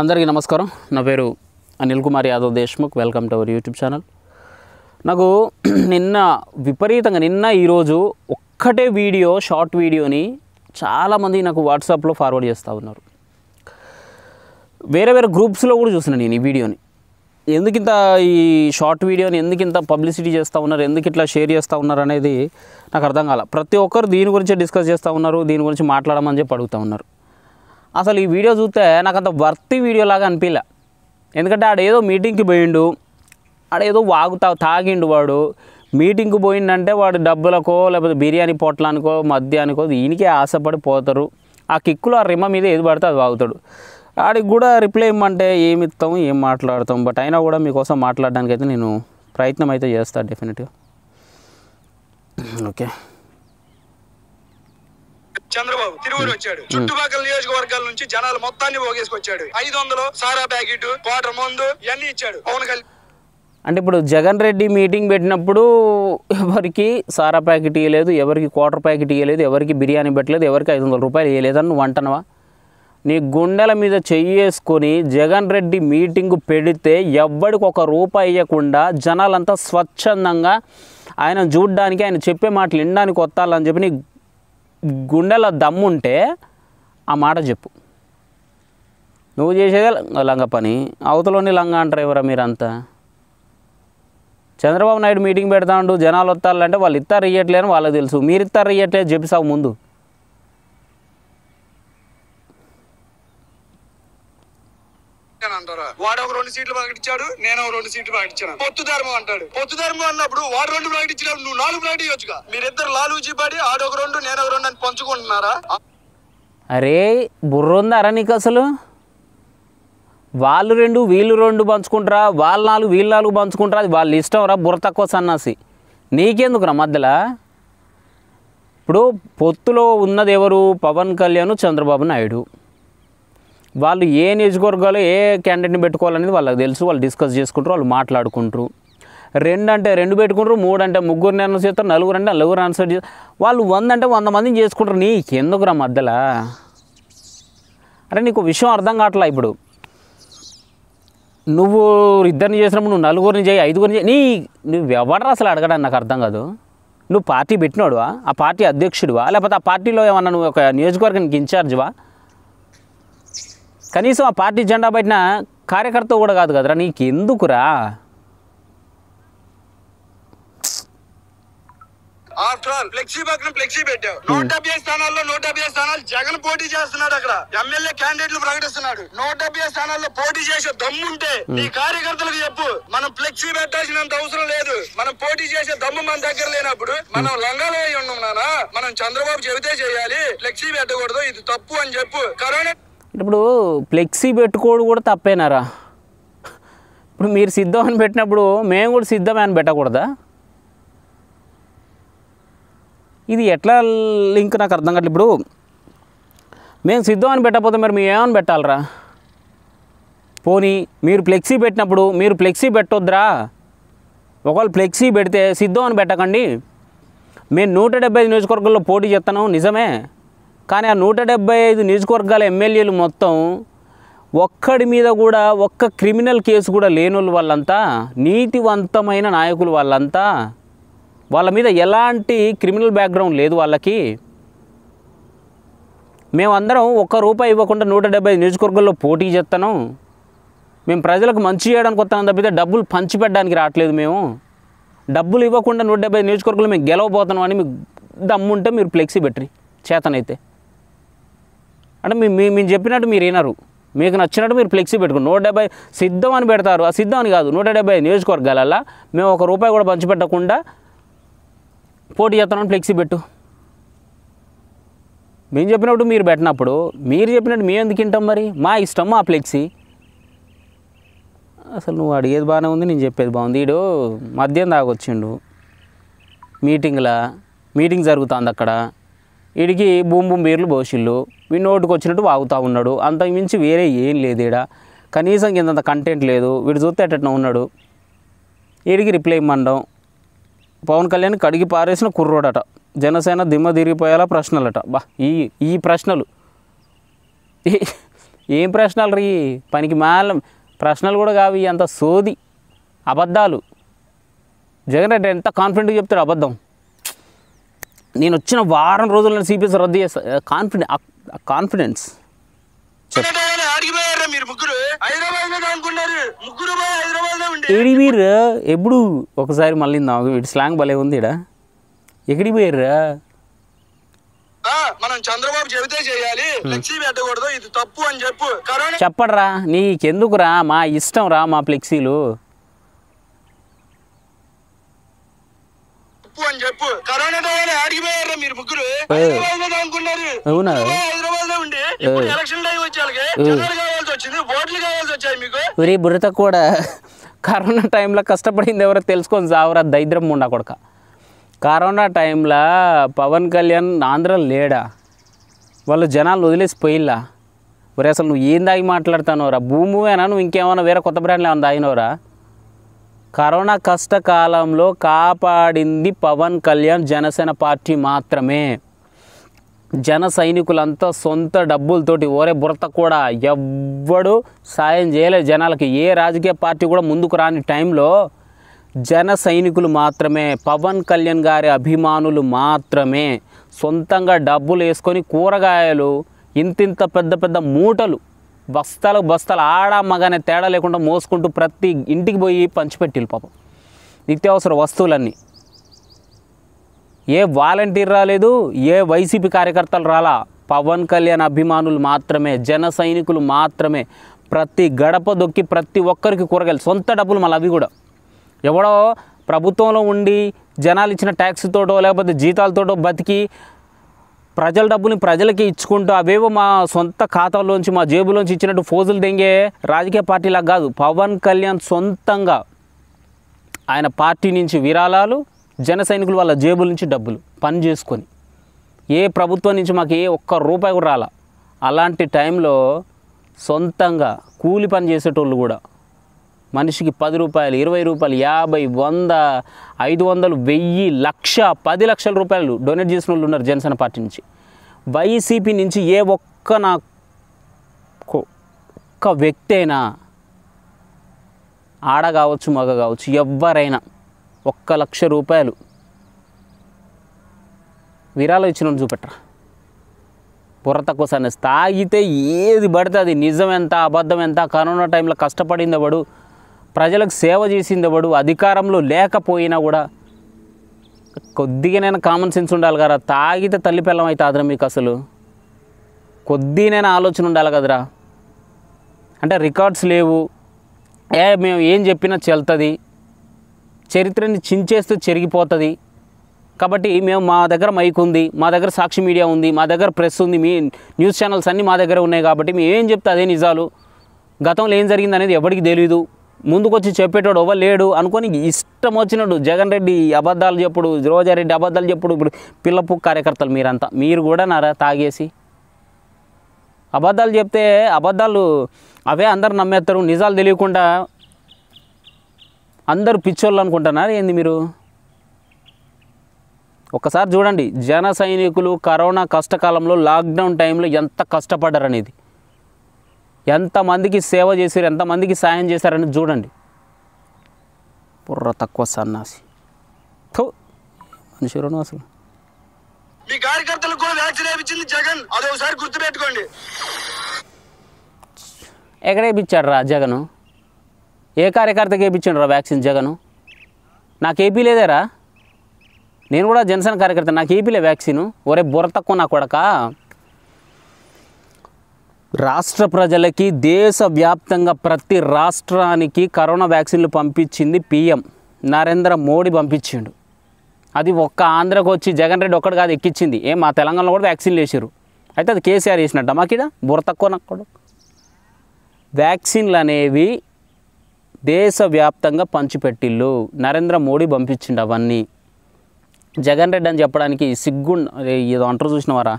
అందరికీ నమస్కారం నా పేరు Anil Kumar Yadav Deshmukh welcome to our YouTube channel నాకు నిన్న విపరీతంగా నిన్న ఈరోజు ఒక్కటే వీడియో షార్ట్ వీడియోని చాలామంది నాకు వాట్సాప్లో ఫార్వర్డ్ చేస్తూ ఉన్నారు వేరే వేరే గ్రూప్స్లో కూడా చూస్తున్నాను నేను ఈ వీడియోని ఎందుకింత ఈ షార్ట్ వీడియోని ఎందుకింత పబ్లిసిటీ చేస్తూ ఉన్నారు ఎందుకు ఇట్లా షేర్ చేస్తూ ఉన్నారు అనేది నాకు అర్థం కాల ప్రతి ఒక్కరు దీని గురించి డిస్కస్ చేస్తూ ఉన్నారు దీని గురించి మాట్లాడమని చెప్పి అడుగుతూ ఉన్నారు అసలు ఈ వీడియో చూస్తే నాకు అంత వర్తి వీడియో లాగా అనిపించలే ఎందుకంటే ఆడేదో మీటింగ్కి పోయిండు ఆడేదో వాగుతా తాగిండు వాడు మీటింగ్కి పోయిందంటే వాడు డబ్బులకో లేకపోతే బిర్యానీ పొట్లానికో మద్యానికో దీనికే ఆశపడి పోతారు ఆ కిక్కులో ఆ రిమ్మ మీద ఏది పడితే అది వాగుతాడు ఆడికి కూడా రిప్లై ఇమ్మంటే ఏమి ఇస్తాం ఏం మాట్లాడతాం బట్ అయినా కూడా మీకోసం మాట్లాడడానికి అయితే నేను ప్రయత్నం అయితే చేస్తాను డెఫినెట్గా ఓకే చంద్రబాబు తిరువురు వచ్చాడు చుట్టుపక్కల నియోజకవర్గాల నుంచి జనాలు మొత్తాన్ని పోగేసుకొచ్చాడు ఐదు వందలు సారా ప్యాకెట్ క్వార్టర్ మందు ఇవన్నీ ఇచ్చాడు పవన్ అంటే ఇప్పుడు జగన్ రెడ్డి మీటింగ్ పెట్టినప్పుడు ఎవరికి సారా ప్యాకెట్ ఇవ్వలేదు ఎవరికి క్వార్టర్ ప్యాకెట్ ఇవ్వలేదు ఎవరికి బిర్యానీ పెట్టలేదు ఎవరికి ఐదు వందల రూపాయలు ఇవ్వలేదని నువ్వు అంటనవా నీ గుండెల మీద చెయ్యేసుకొని జగన్ రెడ్డి మీటింగ్ పెడితే ఎవరికి ఒక రూపాయి ఇవ్వకుండా జనాలంతా స్వచ్ఛందంగా ఆయన చూడ్డానికి ఆయన చెప్పే మాటలు వినడానికి వస్తాలని చెప్పి నీ గుండెలో దమ్ముంటే ఆ మాట చెప్పు నువ్వు చేసేదే లంగ పని అవతలని లంగ అంటారు ఎవరా మీరంతా చంద్రబాబు నాయుడు మీటింగ్ పెడతాడు జనాలు వస్తారంటే వాళ్ళు ఇస్తారు ఇయ్యట్లేని వాళ్ళకి తెలుసు మీరు ఇత్తారు ఇయ్యట్లేదు చెప్పి సాగు ముందు ఇస్తాను అంటారా వాడు ఒక రెండు సీట్లు ప్రకటించాడు నేను ఒక రెండు సీట్లు ప్రకటించాను పొత్తు ధర్మం అంటాడు పొత్తు ధర్మం అన్నప్పుడు వాడు రెండు ప్రకటించినప్పుడు నువ్వు నాలుగు ప్రకటించొచ్చుగా మీరిద్దరు లాలు పడి ఆడొక రెండు నేను ఒక రెండు అని పంచుకుంటున్నారా అరే బుర్ర ఉందరా నీకు అసలు వాళ్ళు రెండు వీళ్ళు రెండు పంచుకుంటారా వాళ్ళు నాలుగు వీళ్ళు నాలుగు పంచుకుంటారా అది వాళ్ళు ఇష్టం రా బుర్ర తక్కువ సన్నాసి నీకెందుకురా మధ్యలో ఇప్పుడు పొత్తులో ఉన్నది ఎవరు పవన్ కళ్యాణ్ చంద్రబాబు నాయుడు వాళ్ళు ఏ నియోజకవర్గాలు ఏ క్యాండిడేట్ని పెట్టుకోవాలనేది వాళ్ళకి తెలుసు వాళ్ళు డిస్కస్ చేసుకుంటారు వాళ్ళు మాట్లాడుకుంటారు రెండు అంటే రెండు పెట్టుకుంటారు మూడు అంటే ముగ్గురిని ఆన్సర్ చేస్తారు నలుగురు అంటే నలుగురు ఆన్సర్ చేస్తారు వాళ్ళు వంద అంటే వంద మందిని చేసుకుంటారు ఎందుకు ఎందుకురా మధ్యలో అరే నీకు విషయం అర్థం కావట్లా ఇప్పుడు నువ్వు ఇద్దరిని చేసినప్పుడు నువ్వు నలుగురిని చేయి ఐదుగురిని చేయి నీ నువ్వు ఎవడరా అసలు అడగడానికి నాకు అర్థం కాదు నువ్వు పార్టీ పెట్టినాడువా ఆ పార్టీ అధ్యక్షుడివా లేకపోతే ఆ పార్టీలో ఏమన్నా నువ్వు ఒక నియోజకవర్గానికి ఇన్ఛార్జ్వా కనీసం ఆ పార్టీ జెండా పట్టిన కార్యకర్త కూడా కాదు కదరా నీకెందుకురా ఆఫ్టర్ ఆల్ ఫ్లెక్సీ పక్కన ఫ్లెక్సీ పెట్టావు నూట డెబ్బై స్థానాల్లో నూట డెబ్బై స్థానాలు జగన్ పోటీ చేస్తున్నాడు అక్కడ ఎమ్మెల్యే క్యాండిడేట్లు ప్రకటిస్తున్నాడు నూట డెబ్బై స్థానాల్లో పోటీ చేసే దమ్ముంటే నీ కార్యకర్తలకు చెప్పు మనం ఫ్లెక్సీ పెట్టాల్సినంత అవసరం లేదు మనం పోటీ చేసే దమ్ము మన దగ్గర లేనప్పుడు మనం లంగాలో ఉన్నాం నానా మనం చంద్రబాబు చెబితే చేయాలి ఫ్లెక్సీ పెట్టకూడదు ఇది తప్పు అని చెప్పు కరోనా ఇప్పుడు ఫ్లెక్సీ పెట్టుకోడు కూడా తప్పేనారా ఇప్పుడు మీరు సిద్ధం అని పెట్టినప్పుడు మేము కూడా సిద్ధమే అని పెట్టకూడదా ఇది ఎట్లా లింక్ నాకు అర్థం కావట్లేదు ఇప్పుడు మేము సిద్ధం అని పెట్టకపోతే మరి మేము ఏమని పెట్టాలరా పోనీ మీరు ఫ్లెక్సీ పెట్టినప్పుడు మీరు ఫ్లెక్సీ పెట్టొద్దురా ఒకవేళ ఫ్లెక్సీ పెడితే సిద్ధం అని పెట్టకండి మేము నూట డెబ్బై నియోజకవర్గంలో పోటీ చేస్తాను నిజమే కానీ ఆ నూట డెబ్బై ఐదు నియోజకవర్గాల ఎమ్మెల్యేలు మొత్తం ఒక్కడి మీద కూడా ఒక్క క్రిమినల్ కేసు కూడా లేనోళ్ళు వాళ్ళంతా నీతివంతమైన నాయకులు వాళ్ళంతా వాళ్ళ మీద ఎలాంటి క్రిమినల్ బ్యాక్గ్రౌండ్ లేదు వాళ్ళకి మేమందరం ఒక్క రూపాయి ఇవ్వకుండా నూట డెబ్బై నియోజకవర్గంలో పోటీ చేస్తాను మేము ప్రజలకు మంచి చేయడానికి వస్తాం తప్పితే డబ్బులు పంచిపెట్టడానికి రావట్లేదు మేము డబ్బులు ఇవ్వకుండా నూట డెబ్బై నియోజకవర్గంలో మేము గెలవబోతున్నాం అని మీకు దమ్ముంటే మీరు ఫ్లెక్సీ బెట్రీ చేతనైతే అంటే మీ మేము చెప్పినట్టు మీరు వినరు మీకు నచ్చినట్టు మీరు ఫ్లెక్సీ పెట్టుకుని నూట డెబ్బై సిద్ధం అని పెడతారు ఆ సిద్ధం అని కాదు నూట డెబ్బై నియోజకవర్గాలల్లా మేము ఒక రూపాయి కూడా పంచిపెట్టకుండా పోటీ చేస్తామని ఫ్లెక్సీ పెట్టు మేము చెప్పినప్పుడు మీరు పెట్టినప్పుడు మీరు చెప్పినట్టు మేము ఎందుకు తింటాం మరి మా ఇష్టం మా ఫ్లెక్సీ అసలు నువ్వు అడిగేది బాగానే ఉంది నేను చెప్పేది బాగుంది వీడు మద్యం దాకొచ్చిండు మీటింగ్లా మీటింగ్ జరుగుతుంది అక్కడ వీడికి భూమి భూమి బీర్లు పోసిళ్ళు వీడి నోటుకు వచ్చినట్టు వాగుతూ ఉన్నాడు అంతకుమించి వేరే ఏం లేదు ఇక్కడ కనీసం ఇంతంత కంటెంట్ లేదు వీడు చూస్తే అట్ట ఉన్నాడు వీడికి రిప్లై ఇమ్మండం పవన్ కళ్యాణ్ కడిగి పారేసిన కుర్రోడట జనసేన దిమ్మ తిరిగిపోయేలా ప్రశ్నలట బా ఈ ఈ ప్రశ్నలు ఏం ప్రశ్నలు రీ పనికి మాల ప్రశ్నలు కూడా కావు అంత సోది అబద్ధాలు జగన్ రెడ్డి ఎంత కాన్ఫిడెంట్గా చెప్తాడు అబద్ధం నేను వచ్చిన వారం రోజుల్లో సిపిఎస్ రద్దు చేస్తా కాన్ఫిడెన్స్ కాన్ఫిడెన్స్ ఏడి ఎప్పుడు ఒకసారి మళ్ళీ నాకు ఇటు స్లాంగ్ భలే ఉంది ఇడ ఎక్కడికి పోయారా మనం చంద్రబాబు చెబితే చేయాలి పెట్టకూడదు ఇది తప్పు అని చెప్పు చెప్పడరా నీకెందుకురా మా ఇష్టం రా మా ఫ్లెక్సీలు తప్పు అని చెప్పు కరోనా టైం ఆడిపోయారు మీరు ముగ్గురు హైదరాబాద్ లో అనుకున్నారు హైదరాబాద్ లో ఉండి ఎలక్షన్ టైం వచ్చేకి కావాల్సి వచ్చింది ఓట్లు కావాల్సి వచ్చాయి మీకు బుర్రత కూడా కరోనా టైంలో కష్టపడింది ఎవరో తెలుసుకొని సావరా దైద్రం ఉండ కొడక కరోనా టైంలో పవన్ కళ్యాణ్ ఆంధ్రలో లేడా వాళ్ళు జనాలు వదిలేసి పోయిల్లా ఒరే అసలు నువ్వు ఏం దాగి మాట్లాడుతానోరా అయినా నువ్వు ఇంకేమైనా వేరే కొత్త బ్రాండ్లు ఏమైనా దాగినోరా కరోనా కష్టకాలంలో కాపాడింది పవన్ కళ్యాణ్ జనసేన పార్టీ మాత్రమే జన సైనికులంతా సొంత డబ్బులతోటి ఓరే బురత కూడా ఎవ్వడు సాయం చేయలేదు జనాలకి ఏ రాజకీయ పార్టీ కూడా ముందుకు రాని టైంలో జన సైనికులు మాత్రమే పవన్ కళ్యాణ్ గారి అభిమానులు మాత్రమే సొంతంగా డబ్బులు వేసుకొని కూరగాయలు ఇంతింత పెద్ద పెద్ద మూటలు బస్తాలు బస్తాలు ఆడ మగానే తేడా లేకుండా మోసుకుంటూ ప్రతి ఇంటికి పోయి పంచిపెట్టి పాపం నిత్యావసర వస్తువులన్నీ ఏ వాలంటీర్ రాలేదు ఏ వైసీపీ కార్యకర్తలు రాలా పవన్ కళ్యాణ్ అభిమానులు మాత్రమే జన సైనికులు మాత్రమే ప్రతి గడప దొక్కి ప్రతి ఒక్కరికి కూరగాయలు సొంత డబ్బులు మళ్ళీ అవి కూడా ఎవడో ప్రభుత్వంలో ఉండి జనాలు ఇచ్చిన ట్యాక్స్తోటో లేకపోతే జీతాలతోటో బతికి ప్రజల డబ్బుని ప్రజలకి ఇచ్చుకుంటూ అవేవో మా సొంత ఖాతాలోంచి మా జేబులోంచి ఇచ్చినట్టు ఫోజులు దెంగే రాజకీయ పార్టీలా కాదు పవన్ కళ్యాణ్ సొంతంగా ఆయన పార్టీ నుంచి విరాళాలు జన సైనికులు వాళ్ళ జేబుల నుంచి డబ్బులు పని చేసుకొని ఏ ప్రభుత్వం నుంచి మాకు ఏ ఒక్క రూపాయి కూడా రాల అలాంటి టైంలో సొంతంగా కూలి పని చేసేటోళ్ళు కూడా మనిషికి పది రూపాయలు ఇరవై రూపాయలు యాభై వంద ఐదు వందలు వెయ్యి లక్ష పది లక్షల రూపాయలు డొనేట్ చేసిన వాళ్ళు ఉన్నారు జనసేన పార్టీ నుంచి వైసీపీ నుంచి ఏ ఒక్క నా ఒక్క వ్యక్తి అయినా ఆడ కావచ్చు మగ కావచ్చు ఎవ్వరైనా ఒక్క లక్ష రూపాయలు విరాళం ఇచ్చిన చూపెట్టరా బుర్ర తక్కువ తాగితే ఏది పడితే అది నిజం ఎంత అబద్ధం ఎంత కరోనా టైంలో కష్టపడింది వాడు ప్రజలకు సేవ చేసింది ఎవడు అధికారంలో లేకపోయినా కూడా కొద్దిగానైనా కామన్ సెన్స్ ఉండాలి కదా తాగితే తల్లి పిల్లం అయితే ఆదరం మీకు అసలు కొద్దినైనా ఆలోచన ఉండాలి కదరా అంటే రికార్డ్స్ లేవు ఏ మేము ఏం చెప్పినా చెల్తుంది చరిత్రని చించేస్తూ చెరిగిపోతుంది కాబట్టి మేము మా దగ్గర మైక్ ఉంది మా దగ్గర సాక్షి మీడియా ఉంది మా దగ్గర ప్రెస్ ఉంది మీ న్యూస్ ఛానల్స్ అన్నీ మా దగ్గర ఉన్నాయి కాబట్టి మేము ఏం చెప్తే అదే నిజాలు గతంలో ఏం జరిగింది అనేది ఎవరికి తెలియదు ముందుకొచ్చి చెప్పేటోడు ఎవరు లేడు అనుకొని ఇష్టం వచ్చినట్టు జగన్ రెడ్డి అబద్ధాలు చెప్పుడు రోజారెడ్డి అబద్ధాలు చెప్పుడు ఇప్పుడు పిల్లపు కార్యకర్తలు మీరంతా మీరు కూడా నారా తాగేసి అబద్ధాలు చెప్తే అబద్ధాలు అవే అందరు నమ్మేస్తారు నిజాలు తెలియకుండా అందరూ పిచ్చోళ్ళు అనుకుంటున్నారు ఏంది మీరు ఒకసారి చూడండి జన సైనికులు కరోనా కష్టకాలంలో లాక్డౌన్ టైంలో ఎంత కష్టపడ్డారనేది ఎంతమందికి సేవ చేశారు ఎంతమందికి సాయం చేశారని చూడండి బుర్ర తక్కువ సన్నాసి మనిషి అసలు మీ కార్యకర్తలకు జగన్ గుర్తుపెట్టుకోండి ఎక్కడ వేయించాడు రా జగను ఏ కార్యకర్తకి వేయించాడు రా వ్యాక్సిన్ జగను నాకు ఏపీ లేదేరా నేను కూడా జనసేన కార్యకర్త నాకు ఏపీలే వ్యాక్సిన్ ఒరే బుర్ర తక్కువ నా కూడా రాష్ట్ర ప్రజలకి దేశవ్యాప్తంగా ప్రతి రాష్ట్రానికి కరోనా వ్యాక్సిన్లు పంపించింది పీఎం నరేంద్ర మోడీ పంపించిండు అది ఒక్క ఆంధ్రకు వచ్చి జగన్ రెడ్డి ఒక్కడు కాదు ఎక్కించింది ఏం మా తెలంగాణలో కూడా వ్యాక్సిన్లు వేసారు అయితే అది కేసీఆర్ వేసినట్ట మాకిడ బుర్ర తక్కువ నక్కడు వ్యాక్సిన్లు అనేవి దేశవ్యాప్తంగా పంచిపెట్టిళ్ళు నరేంద్ర మోడీ పంపించిండు అవన్నీ జగన్ రెడ్డి అని చెప్పడానికి సిగ్గు ఏదో అంటారు చూసినవారా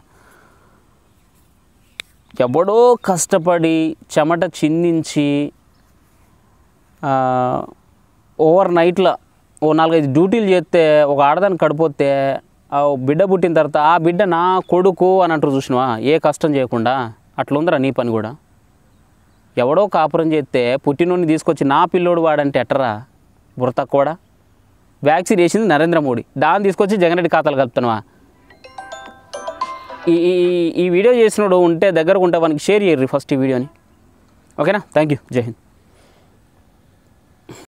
ఎవడో కష్టపడి చెమట చిందించి ఓవర్ నైట్లో ఓ నాలుగైదు డ్యూటీలు చేస్తే ఒక ఆడదాన్ని కడిపోతే బిడ్డ పుట్టిన తర్వాత ఆ బిడ్డ నా కొడుకు అని అంటారు చూసినవా ఏ కష్టం చేయకుండా అట్లా నీ పని కూడా ఎవడో కాపురం చేస్తే పుట్టినోడిని తీసుకొచ్చి నా పిల్లోడు వాడంటే ఎట్టరా బుర్ర కూడా వ్యాక్సిన్ వేసింది నరేంద్ర మోడీ దాన్ని తీసుకొచ్చి జగన్ రెడ్డి ఖాతాలు కలుపుతున్నావా ఈ ఈ వీడియో చేసినప్పుడు ఉంటే దగ్గరకు ఉంటే వానికి షేర్ చేయరు ఫస్ట్ ఈ వీడియోని ఓకేనా థ్యాంక్ యూ జై హింద్